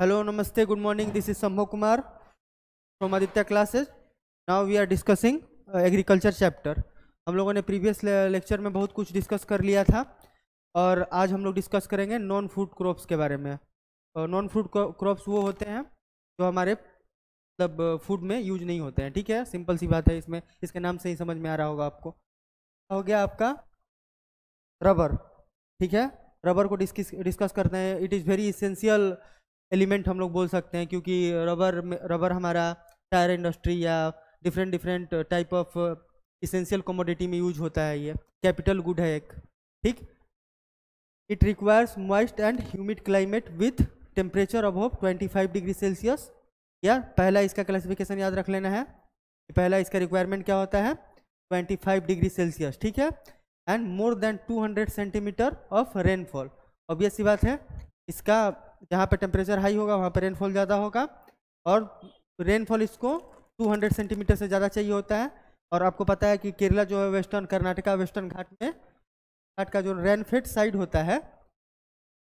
hello namaste good morning this is sambhav kumar from aditya classes now we are discussing agriculture uh, chapter हम लोगों ने previous lecture में बहुत कुछ discuss कर लिया था और आज हम लोग डिस्कस करेंगे नॉन फूड क्रॉप्स के बारे में नॉन फूड क्रॉप्स वो होते हैं जो हमारे मतलब फूड uh, में यूज नहीं होते हैं ठीक है सिंपल सी बात है इसमें इसके नाम से ही समझ में आ रहा होगा आपको हो गया आपका रबर ठीक है रबर को डिस्कस करते हैं it is very essential element हम लोग बोल सकते हैं क्योंकि रबर रबर हमारा टायर इंडस्ट्री या different different type of essential commodity में यूज होता है ये कैपिटल गुड है एक ठीक it requires moist and humid climate with temperature above 25 degree Celsius या पहला इसका क्लासिफिकेशन याद रख लेना है पहला इसका रिक्वायरमेंट क्या होता है 25 डिग्री सेल्सियस ठीक है and more than 200 centimetre of rainfall obvious सी बात है इसका जहाँ पर टेम्परेचर हाई होगा वहाँ पर रेनफॉल ज़्यादा होगा और रेनफॉल इसको 200 सेंटीमीटर से ज़्यादा चाहिए होता है और आपको पता है कि केरला जो है वेस्टर्न कर्नाटका वेस्टर्न घाट में घाट का जो रेनफेड साइड होता है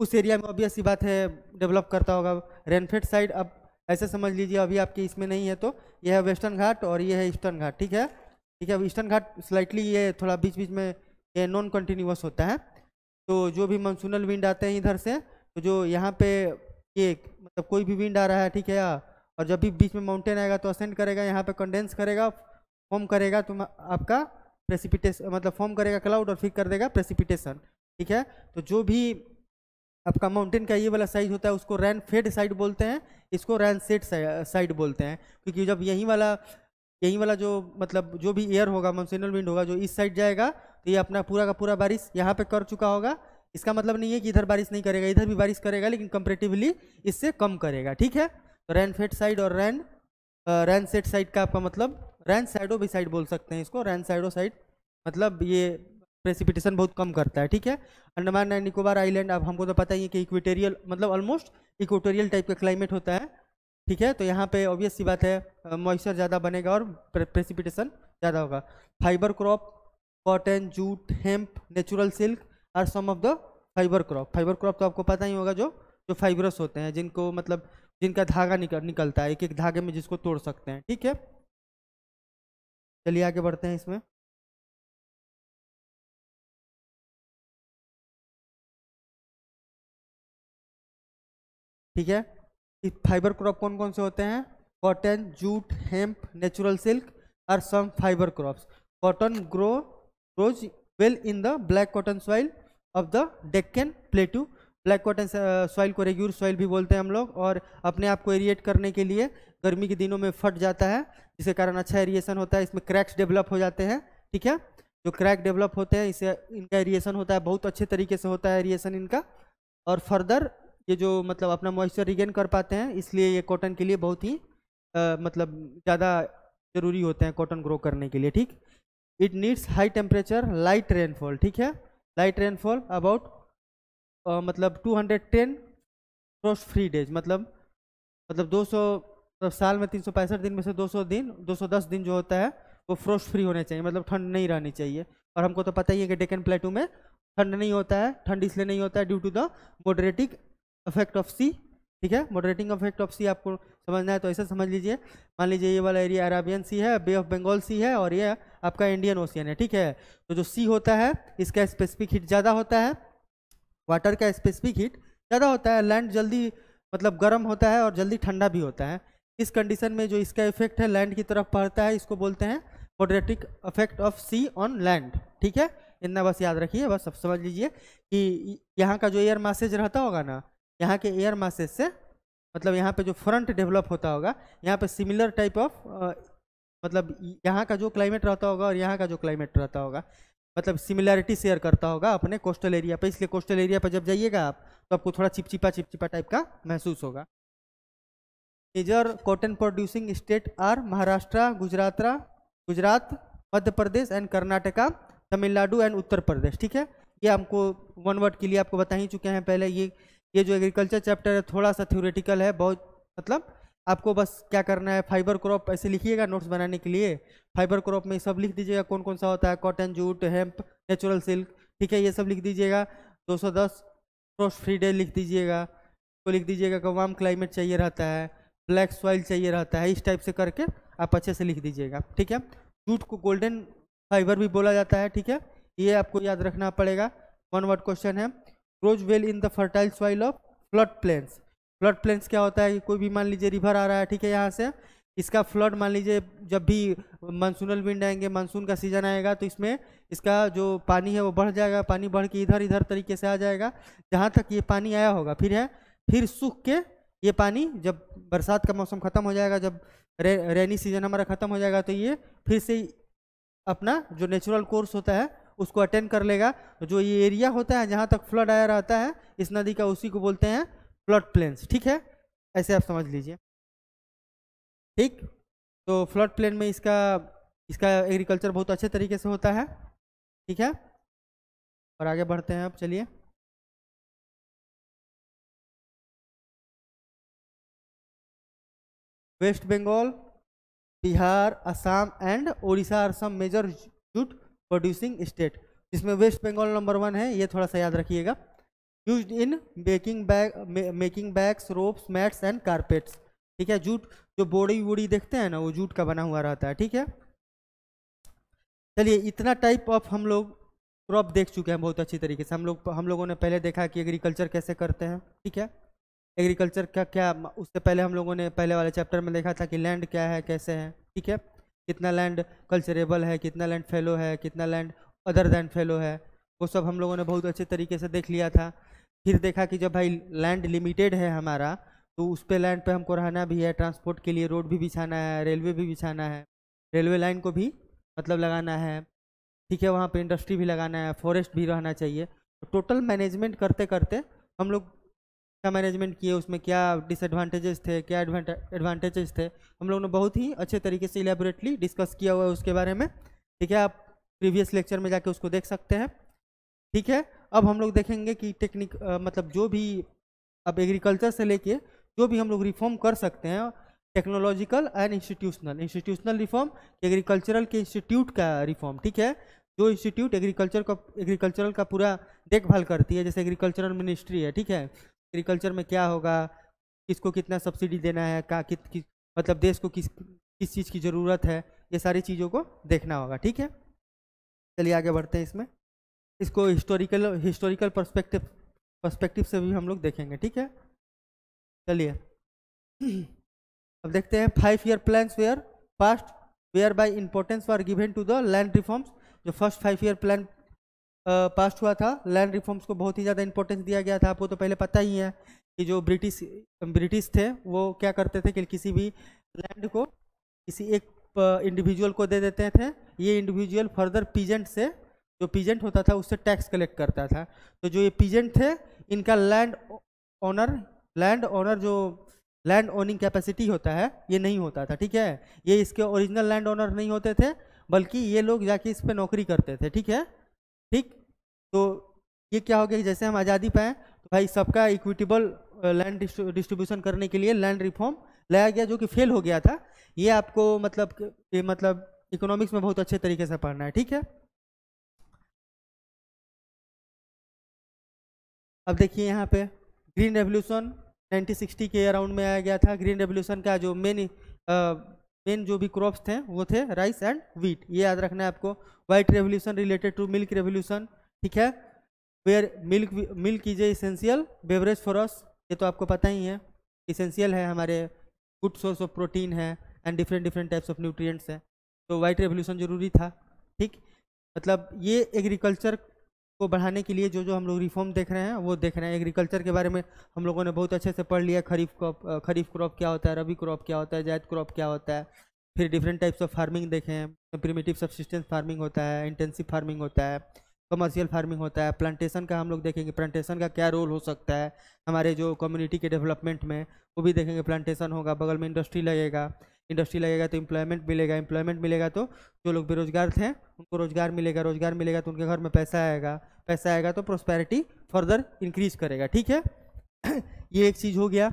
उस एरिया में अभी ऐसी बात है डेवलप करता होगा रेनफेड साइड अब ऐसे समझ लीजिए अभी आपके इसमें नहीं है तो यह है वेस्टर्न घाट और यह है ईस्टर्न घाट ठीक है ठीक है अब ईस्टर्न घाट स्लाइटली ये थोड़ा बीच बीच में ये नॉन कंटिन्यूस होता है तो जो भी मानसूनल विंड आते हैं इधर से तो जो यहाँ पे ये मतलब कोई भी विंड आ रहा है ठीक है और जब भी बीच में माउंटेन आएगा तो असेंड करेगा यहाँ पे कंडेंस करेगा फॉर्म करेगा तो आपका प्रेसिपिटेशन मतलब फॉर्म करेगा क्लाउड और फिर कर देगा प्रेसिपिटेशन ठीक है तो जो भी आपका माउंटेन का ये वाला साइज होता है उसको रैन फेड साइड बोलते हैं इसको रैन सेट साइड बोलते हैं क्योंकि जब यहीं वाला यहीं वाला जो मतलब जो भी एयर होगा मानसूनल विंड होगा जो इस साइड जाएगा तो ये अपना पूरा का पूरा बारिश यहाँ पे कर चुका होगा इसका मतलब नहीं है कि इधर बारिश नहीं करेगा इधर भी बारिश करेगा लेकिन कंपेरेटिवली इससे कम करेगा ठीक है तो रैनफेड साइड और रैन रैन सेट साइड का आपका मतलब रैन साइडो भी साइड बोल सकते हैं इसको रैन साइडो साइड मतलब ये प्रेसिपिटेशन बहुत कम करता है ठीक है अंडमान एंड निकोबार आइलैंड अब हमको तो पता ही है कि इक्वेटोरियल मतलब ऑलमोस्ट इक्वेटोरियल टाइप का क्लाइमेट होता है ठीक है तो यहाँ पे ऑब्वियस सी बात है मॉइस्चर ज़्यादा बनेगा और प्रेसिपिटेशन ज़्यादा होगा fibre crop cotton jute hemp natural silk are some of the fibre crop fibre crop तो आपको पता ही होगा जो जो फाइबरस होते हैं जिनको मतलब जिनका धागा निकल निकलता है एक एक धागे में जिसको तोड़ सकते हैं ठीक है चलिए आगे बढ़ते हैं इसमें ठीक है फाइबर क्रॉप कौन कौन से होते हैं cotton jute hemp natural silk और some fibre crops cotton grow grows well in the black cotton soil of the Deccan plateau black cotton soil को रेग्यूर सॉइल भी बोलते हैं हम लोग और अपने आप को एरिएट करने के लिए गर्मी के दिनों में फट जाता है जिसके कारण अच्छा एरिएशन होता है इसमें क्रैक्स डेवलप हो जाते हैं ठीक है जो क्रैक डेवलप होते हैं इसे इनका एरिएशन होता है बहुत अच्छे तरीके से होता है एरिएशन इनका और फर्दर ये जो मतलब अपना मॉइस्चर रिगेन कर पाते हैं इसलिए ये कॉटन के लिए बहुत ही आ, मतलब ज़्यादा ज़रूरी होते हैं कॉटन ग्रो करने के लिए ठीक it needs high temperature light rainfall ठीक है लाइट रेनफॉल अबाउट मतलब 210 क्रॉस फ्री डेज मतलब मतलब 200 मतलब साल में तीन दिन में से 200 दिन 210 दिन जो होता है वो फ्रोस्ट फ्री होने चाहिए मतलब ठंड नहीं रहनी चाहिए और हमको तो पता ही है कि डेकन प्लेटू में ठंड नहीं होता है ठंड इसलिए नहीं होता है due to the moderating affect of sea ठीक है मॉडरेटिंग अफेक्ट ऑफ सी आपको समझना है तो ऐसा समझ लीजिए मान लीजिए ये वाला एरिया अराबियन सी है बे ऑफ बंगाल सी है और ये आपका इंडियन ओशियन है ठीक है तो जो सी होता है इसका स्पेसिफिक हीट ज़्यादा होता है वाटर का स्पेसिफिक हीट ज़्यादा होता है लैंड जल्दी मतलब गर्म होता है और जल्दी ठंडा भी होता है इस कंडीशन में जो इसका इफेक्ट है लैंड की तरफ पड़ता है इसको बोलते हैं पोड्रेटिक effect of sea on land ठीक है इतना बस याद रखिए बस अब समझ लीजिए कि यहाँ का जो एयर मासेज रहता होगा ना यहाँ के एयर मासेज से मतलब यहाँ पे जो फ्रंट डेवलप होता होगा यहाँ पे सिमिलर टाइप ऑफ मतलब यहाँ का जो क्लाइमेट रहता होगा और यहाँ का जो क्लाइमेट रहता होगा मतलब सिमिलैरिटी शेयर करता होगा अपने कोस्टल एरिया पे इसलिए कोस्टल एरिया पर जब जाइएगा आप तो आपको थोड़ा चिपचिपा चिपचिपा टाइप का महसूस होगा major cotton producing state are Maharashtra Gujarat Gujarat Madhya Pradesh and Karnataka Tamil Nadu and Uttar Pradesh ठीक है ये हमको वन वर्ड के लिए आपको बता ही चुके हैं पहले ये ये जो एग्रीकल्चर चैप्टर है थोड़ा सा थ्योरेटिकल है बहुत मतलब आपको बस क्या करना है फाइबर क्रॉप ऐसे लिखिएगा नोट्स बनाने के लिए फाइबर क्रॉप में सब लिख दीजिएगा कौन कौन सा होता है cotton jute hemp natural silk ठीक है ये सब लिख दीजिएगा 210 फ्रोस्ट फ्री डे लिख दीजिएगा तो लिख दीजिएगा कि वार्म क्लाइमेट चाहिए रहता है ब्लैक सॉइल चाहिए रहता है इस टाइप से करके आप अच्छे से लिख दीजिएगा ठीक है जूट को गोल्डन फाइबर भी बोला जाता है ठीक है ये आपको याद रखना पड़ेगा वन वर्ड क्वेश्चन है grows well in the fertile soil of flood plains flood plains क्या होता है कोई भी मान लीजिए रिवर आ रहा है ठीक है यहाँ से इसका फ्लड मान लीजिए जब भी मानसूनल विंड आएंगे मानसून का सीजन आएगा तो इसमें इसका जो पानी है वो बढ़ जाएगा पानी बढ़ के इधर इधर तरीके से आ जाएगा जहाँ तक ये पानी आया होगा फिर है फिर सूख के ये पानी जब बरसात का मौसम ख़त्म हो जाएगा जब रे, रेनी सीजन हमारा ख़त्म हो जाएगा तो ये फिर से अपना जो नेचुरल कोर्स होता है उसको अटेंड कर लेगा जो ये एरिया होता है जहाँ तक फ्लड आया रहता है इस नदी का उसी को बोलते हैं फ्लड प्लेन्स ठीक है ऐसे आप समझ लीजिए ठीक तो फ्लड प्लेन में इसका इसका एग्रीकल्चर बहुत अच्छे तरीके से होता है ठीक है और आगे बढ़ते हैं अब चलिए West Bengal Bihar Assam and Odisha are some major jute producing state जिसमें वेस्ट बंगाल नंबर वन है ये थोड़ा सा याद रखिएगा use in packing bag making bags ropes mats and carpets ठीक है जूट जो बोड़ी वोड़ी देखते हैं ना वो जूट का बना हुआ रहता है ठीक है चलिए इतना टाइप ऑफ हम लोग क्रॉप देख चुके हैं बहुत अच्छी तरीके से हम लोग हम लोगों ने पहले देखा कि एग्रीकल्चर कैसे करते हैं ठीक है एग्रीकल्चर का क्या उससे पहले हम लोगों ने पहले वाले चैप्टर में देखा था कि लैंड क्या है कैसे है ठीक है कितना लैंड कल्चरेबल है कितना लैंड फेलो है कितना लैंड अदर दैन फेलो है वो सब हम लोगों ने बहुत अच्छे तरीके से देख लिया था फिर देखा कि जब भाई लैंड लिमिटेड है हमारा तो उस पर लैंड पे हमको रहना भी है ट्रांसपोर्ट के लिए रोड भी बिछाना है रेलवे भी बिछाना है रेलवे लाइन को भी मतलब लगाना है ठीक है वहाँ पे इंडस्ट्री भी लगाना है फॉरेस्ट भी रहना चाहिए तो टोटल मैनेजमेंट करते करते हम लोग क्या मैनेजमेंट किए उसमें क्या डिसएडवांटेजेस थे क्या एडवांटेजेस थे हम लोगों ने बहुत ही अच्छे तरीके से इलेबोरेटली डिस्कस किया हुआ है उसके बारे में ठीक है आप प्रीवियस लेक्चर में जाके उसको देख सकते हैं ठीक है अब हम लोग देखेंगे कि टेक्निक मतलब जो भी अब एग्रीकल्चर से लेके जो भी हम लोग रिफॉर्म कर सकते हैं technological and institutional institutional reform agricultural के इंस्टीट्यूट का रिफॉर्म ठीक है जो इंस्टीट्यूट एग्रीकल्चर का एग्रीकल्चरल का पूरा देखभाल करती है जैसे एग्रीकल्चरल मिनिस्ट्री है ठीक है एग्रीकल्चर में क्या होगा किसको कितना सब्सिडी देना है का कित कि, मतलब देश को किस किस चीज़ की ज़रूरत है ये सारी चीज़ों को देखना होगा ठीक है चलिए आगे बढ़ते हैं इसमें इसको हिस्टोरिकल हिस्टोरिकल परस्पेक्टिव परस्पेक्टिव से भी हम लोग देखेंगे ठीक है चलिए अब देखते हैं five year plans were first whereby importance for given to the land reforms जो first five year plan pass हुआ था लैंड रिफॉर्म्स को बहुत ही ज़्यादा इंपॉर्टेंस दिया गया था आपको तो पहले पता ही है कि जो ब्रिटिश ब्रिटिश थे वो क्या करते थे कि किसी भी लैंड को किसी एक इंडिविजुअल को दे देते थे ये इंडिविजुअल फर्दर पीजेंट से जो पीजेंट होता था उससे टैक्स कलेक्ट करता था तो जो ये पीजेंट थे इनका लैंड ऑनर लैंड ऑनर जो लैंड ओनिंग कैपेसिटी होता है ये नहीं होता था ठीक है ये इसके ओरिजिनल लैंड ऑनर नहीं होते थे बल्कि ये लोग जाके इस पर नौकरी करते थे ठीक है ठीक तो ये क्या हो गया जैसे हम आज़ादी पाए तो भाई सबका इक्विटेबल लैंड डिस्ट्रीब्यूशन करने के लिए लैंड रिफॉर्म लाया गया जो कि फेल हो गया था ये आपको मतलब ये मतलब इकोनॉमिक्स में बहुत अच्छे तरीके से पढ़ना है ठीक है अब देखिए यहाँ पे ग्रीन रेवोल्यूशन 1960 के अराउंड में आया गया था ग्रीन रेवोल्यूशन का जो मेन मेन जो भी क्रॉप्स थे वो थे राइस एंड व्हीट ये याद रखना है आपको white revolution related to milk revolution ठीक है where milk milk is essential essential beverage for us ये तो आपको पता ही है इसेंशियल है हमारे गुड सोर्स ऑफ प्रोटीन है and different different types of nutrients हैं तो वाइट रेवोल्यूशन जरूरी था ठीक मतलब ये एग्रीकल्चर को बढ़ाने के लिए जो जो हम लोग रिफॉर्म देख रहे हैं वो देख रहे हैं एग्रीकल्चर के बारे में हम लोगों ने बहुत अच्छे से पढ़ लिया खरीफ क्रॉप खरीफ क्रॉप क्या होता है रबी क्रॉप क्या होता है जैद क्रॉप क्या होता है फिर डिफरेंट टाइप्स ऑफ फार्मिंग देखें हैं प्रिमेटिव सब्सिस्टेंस फार्मिंग होता है इंटेंसिव फार्मिंग होता है कमर्शियल फार्मिंग होता है प्लांटेशन का हम लोग देखेंगे प्लांटेशन का क्या रोल हो सकता है हमारे जो कम्युनिटी के डेवलपमेंट में वो भी देखेंगे प्लांटेशन होगा बगल में इंडस्ट्री लगेगा इंडस्ट्री लगेगा तो एम्प्लॉयमेंट मिलेगा एम्प्लॉयमेंट मिलेगा तो जो लोग बेरोजगार थे उनको रोजगार मिलेगा रोजगार मिलेगा तो उनके घर में पैसा आएगा पैसा आएगा तो प्रोस्पैरिटी फर्दर इंक्रीज करेगा ठीक है ये एक चीज़ हो गया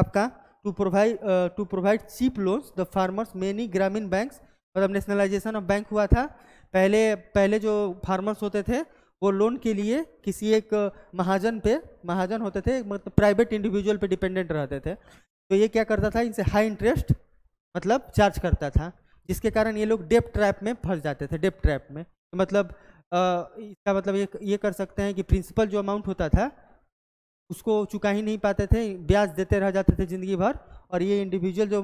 आपका to provide to provide cheap loans the farmers many ग्रामीण बैंक्स मतलब नेशनलाइजेशन ऑफ बैंक हुआ था पहले पहले जो फार्मर्स होते थे वो लोन के लिए किसी एक uh, महाजन पे महाजन होते थे मतलब प्राइवेट इंडिविजुअल पे डिपेंडेंट रहते थे तो ये क्या करता था इनसे हाई इंटरेस्ट मतलब चार्ज करता था जिसके कारण ये लोग डेप ट्रैप में फंस जाते थे डेप ट्रैप में मतलब आ, इसका मतलब ये ये कर सकते हैं कि प्रिंसिपल जो अमाउंट होता था उसको चुका ही नहीं पाते थे ब्याज देते रह जाते थे ज़िंदगी भर और ये इंडिविजुअल जो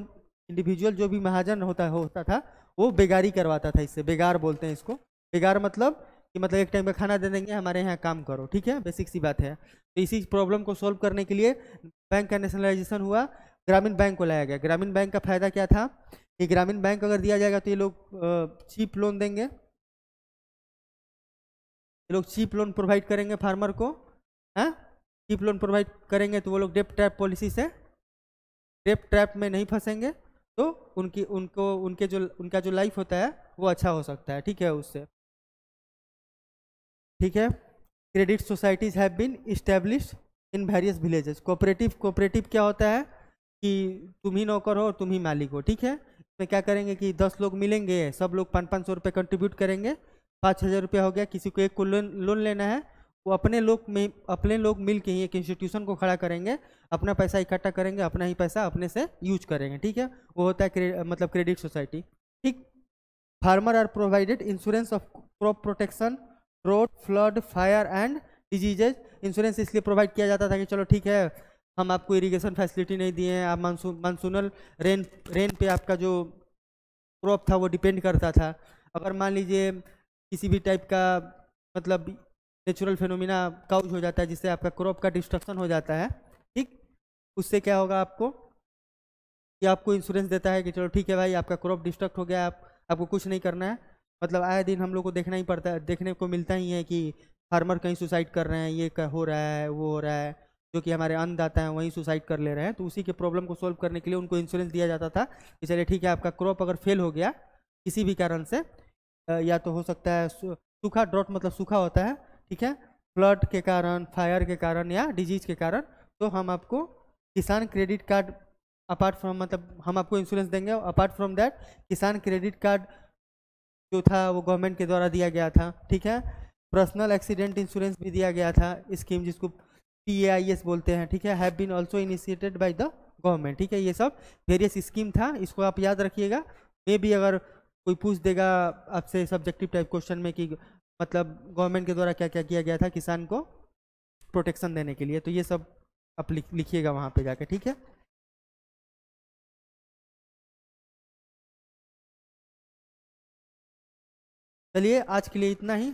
इंडिविजुअल जो भी महाजन होता होता था वो बेगारी करवाता था इससे बेगार बोलते हैं इसको बेगार मतलब कि मतलब एक टाइम पर खाना दे देंगे हमारे यहाँ काम करो ठीक है बेसिक सी बात है तो इसी प्रॉब्लम को सॉल्व करने के लिए बैंक का नेशनलाइजेशन हुआ ग्रामीण बैंक को लाया गया ग्रामीण बैंक का फायदा क्या था कि ग्रामीण बैंक अगर दिया जाएगा तो ये लोग चीप लोन देंगे ये लोग चीप लोन प्रोवाइड करेंगे फार्मर को हैं हाँ? चीप लोन प्रोवाइड करेंगे तो वो लोग डेप ट्रैप पॉलिसी से डेप ट्रैप में नहीं फंसेंगे तो उनकी उनको उनके जो उनका जो लाइफ होता है वो अच्छा हो सकता है ठीक है उससे ठीक है credit societies have been establish in various villages cooperative cooperative क्या होता है कि तुम ही नौकर हो और तुम ही मालिक हो ठीक है इसमें क्या करेंगे कि दस लोग मिलेंगे सब लोग पाँच पाँच सौ रुपये कंट्रीब्यूट करेंगे पाँच हज़ार रुपया हो गया किसी को एक को लोन लोन लेना है वो अपने लोग में अपने लोग मिल के ही एक इंस्टीट्यूशन को खड़ा करेंगे अपना पैसा इकट्ठा करेंगे अपना ही पैसा अपने से यूज करेंगे ठीक है वो होता है क्रे, मतलब क्रेडिट सोसाइटी ठीक farmer are provided insurance of crop protection road flood fire and diseases insurance इसलिए प्रोवाइड किया जाता था कि चलो ठीक है हम आपको इरीगेशन फैसिलिटी नहीं दिए हैं आप मानसून मानसूनल रेन रेन पे आपका जो क्रॉप था वो डिपेंड करता था अगर मान लीजिए किसी भी टाइप का मतलब नेचुरल फेनोमिना काउज हो जाता है जिससे आपका क्रॉप का डिस्ट्रक्शन हो जाता है ठीक उससे क्या होगा आपको कि आपको इंश्योरेंस देता है कि चलो ठीक है भाई आपका क्रॉप डिस्ट्रक्ट हो गया आप आपको कुछ नहीं करना है मतलब आए दिन हम लोग को देखना ही पड़ता है देखने को मिलता ही है कि फार्मर कहीं सुसाइड कर रहे हैं ये हो रहा है वो हो रहा है जो कि हमारे अन्नदाता हैं वहीं सुसाइड कर ले रहे हैं तो उसी के प्रॉब्लम को सोल्व करने के लिए उनको इंश्योरेंस दिया जाता था कि चलिए ठीक है आपका क्रॉप अगर फेल हो गया किसी भी कारण से या तो हो सकता है सूखा ड्रॉट मतलब सूखा होता है ठीक है फ्लड के कारण फायर के कारण या डिजीज के कारण तो हम आपको किसान क्रेडिट कार्ड अपार्ट फ्रॉम मतलब हम आपको इंश्योरेंस देंगे apart from that Kisan credit card जो था वो गवर्नमेंट के द्वारा दिया गया था ठीक है पर्सनल एक्सीडेंट इंश्योरेंस भी दिया गया था स्कीम जिसको टी ए आई एस बोलते हैं ठीक have been also initiated by the government ठीक है ये सब वेरियस स्कीम था इसको आप याद रखिएगा मे भी अगर कोई पूछ देगा आपसे सब्जेक्टिव टाइप क्वेश्चन में कि मतलब गवर्नमेंट के द्वारा क्या क्या किया गया था किसान को प्रोटेक्शन देने के लिए तो ये सब आप लिखिएगा वहाँ पे जाके ठीक है चलिए आज के लिए इतना ही